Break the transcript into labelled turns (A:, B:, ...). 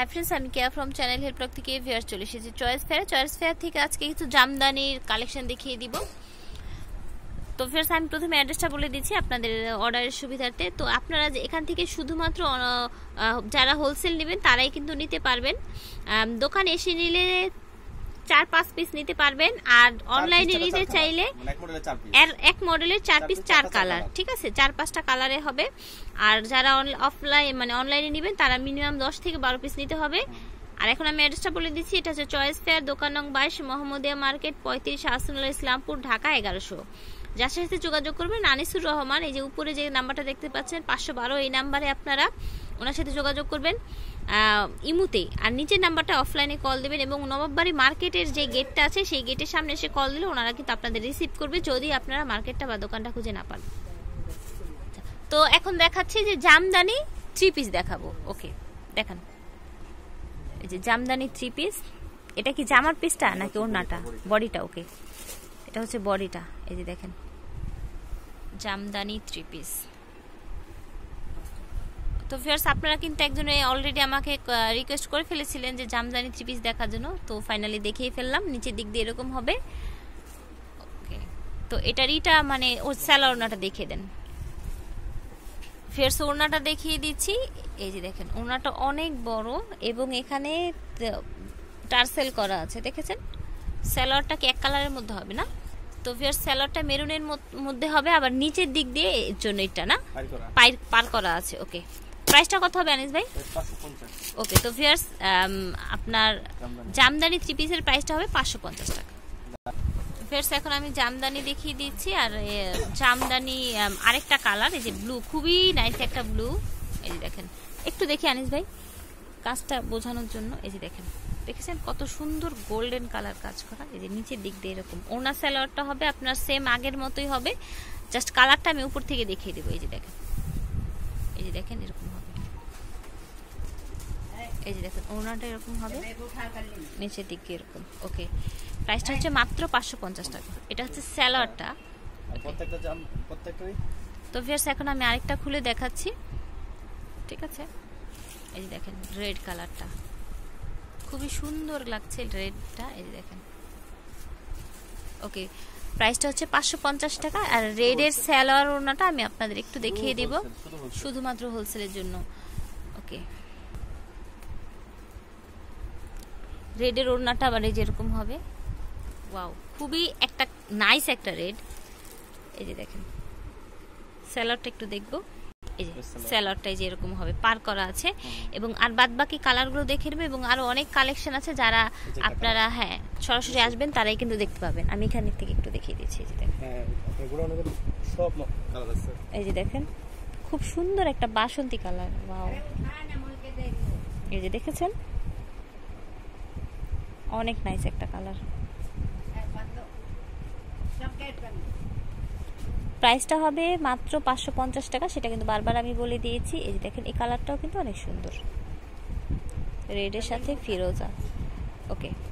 A: hi friends আমি কেয়া from channel help থেকে ভিয়ার চলে এসেছি চয়েস ফেয়ার চয়েস ফেয়ার থেকে আজকে কিছু জামদানির কালেকশন দেখিয়ে দিব তো ফ্রেন্ডস আমি প্রথমে অ্যাড্রেসটা বলে দিচ্ছি আপনাদের অর্ডারের সুবিধার্থে তো আপনারা যে এখান থেকে শুধুমাত্র যারা হোলসেল নেবেন তারাই কিন্তু নিতে পারবেন দোকান এসে নিলে চার পাঁচ পিস নিতে পারবেন আর অনলাইনে নিতে চাইলে মানে এক মডেলের চার পিস চার কালার ঠিক আছে চার পাঁচটা কালারে হবে আর যারা অফলাইন মানে অনলাইনে নেবেন তারা মিনিমাম দশ থেকে বারো পিস নিতে হবে আর এখন আমি অ্যাড্রেসটা বলে দিচ্ছি এটা হচ্ছে চয়েস ফেয়ার দোকান নং বাইশ মোহাম্মদিয়া মার্কেট পঁয়ত্রিশ আসনুল্লাহ ইসলামপুর ঢাকা এগারোশো যার সাথে যোগাযোগ করবেন আনিসুর রহমান এই যে উপরে যে নাম্বারটা দেখতে পাচ্ছেন পাঁচশো বারো এই নাম্বারে আপনারা ওনার সাথে যোগাযোগ করবেন ইমুতে আর নিচের নাম্বারটা অফলাইনে কল দেবেন এবং নবাববাড়ি মার্কেটের যে গেটটা আছে সেই গেটের সামনে এসে কল দিলে ওনারা কিন্তু আপনাদের রিসিভ করবে যদি আপনারা মার্কেটটা বা দোকানটা খুঁজে না পান তো এখন দেখাচ্ছি যে জামদানি থ্রি পিস দেখাবো ওকে দেখান এই যে জামদানি থ্রি পিস এটা কি জামার পিসটা নাকি ওড়নাটা বডিটা ওকে এটা হচ্ছে বডিটা এই যে দেখেন জামদানি থ্রি পিস তো ফিয়ার্স আপনারা কিন্তু একজনে অলরেডি আমাকে রিকোয়েস্ট করে ফেলেছিলেন যে জামদানি থ্রি পিস দেখার জন্য তো ফাইনালি দেখেই ফেললাম নিচের দিক দিয়ে এরকম হবে ওকে তো এটার ইটা মানে ওর স্যালোনাটা দেখিয়ে দেন ফিয়ার্স ওড়নাটা দেখিয়ে দিচ্ছি এই যে দেখেন ওড়নাটা অনেক বড় এবং এখানে টার্সেল করা আছে দেখেছেন স্যালোয়ারটা কি এক কালারের মধ্যে হবে না তো ফের স্যালাডটা মেরুনের মধ্যে হবে আবার নিচের দিক দিয়ে এর জন্য এটা না পাই পার করা আছে ওকে প্রাইসটা কত হবে আনিস ভাই ওকে তো ফিয়ার্স আপনার জামদানি থ্রি পিসের প্রাইসটা হবে পাঁচশো পঞ্চাশ টাকা ফেয়ার্স এখন আমি জামদানি দেখিয়ে দিচ্ছি আর জামদানি আরেকটা কালার এই যে ব্লু খুবই নাইস একটা ব্লু এই যে দেখেন একটু দেখি আনিস ভাই কাজটা বোঝানোর জন্য এই যে দেখেন দেখেছেন কত সুন্দর গোল্ডেন কালার কাজ করা এই যে নিচের দিক দিয়ে এরকম ওনা স্যালোয়ারটা হবে আপনার সেম আগের মতোই হবে জাস্ট কালারটা আমি উপর থেকে দেখিয়ে দেবো এই যে দেখেন এই যে দেখেন এরকম হবে এই যে দেখেন ওনাটা এরকম হবে নিচের দিক দিয়ে এরকম ওকে প্রাইসটা হচ্ছে মাত্র পাঁচশো পঞ্চাশ টাকা এটা হচ্ছে স্যালোয়ারটা তো ভিয়ার্স এখন আমি আরেকটা খুলে দেখাচ্ছি ঠিক আছে এই যে দেখেন রেড কালারটা খুবই সুন্দর লাগছে রেডটা এই দেখেন ওকে প্রাইসটা হচ্ছে পাঁচশো পঞ্চাশ টাকা আর রেডের স্যালোয়ার ওনাটা আমি আপনাদের একটু দেখিয়ে দিব শুধুমাত্র হোলসেলের জন্য ওকে রেডের ওড়নাটা আবার যেরকম হবে ওয়াও খুবই একটা নাইস একটা রেড এই যে দেখেন স্যালাডটা একটু দেখবো এই যে স্যালোয়ারটাই যেরকম হবে পার করা আছে এবং আর বাদ বাকি কালারগুলো দেখে নেবে এবং আরও অনেক কালেকশন আছে যারা আপনারা হ্যাঁ সরাসরি আসবেন তারাই কিন্তু দেখতে পাবেন আমি এখান থেকে একটু দেখিয়ে দিচ্ছি এই যে দেখেন হ্যাঁ, এই যে দেখেন খুব সুন্দর একটা বাসন্তী কালার ওয়াও এই যে দেখেছেন অনেক নাইস একটা কালার প্রাইসটা হবে মাত্র পাঁচশো পঞ্চাশ টাকা সেটা কিন্তু বারবার আমি বলে দিয়েছি এই যে দেখেন এই কালারটাও কিন্তু অনেক সুন্দর রেডের সাথে ফিরোজা ওকে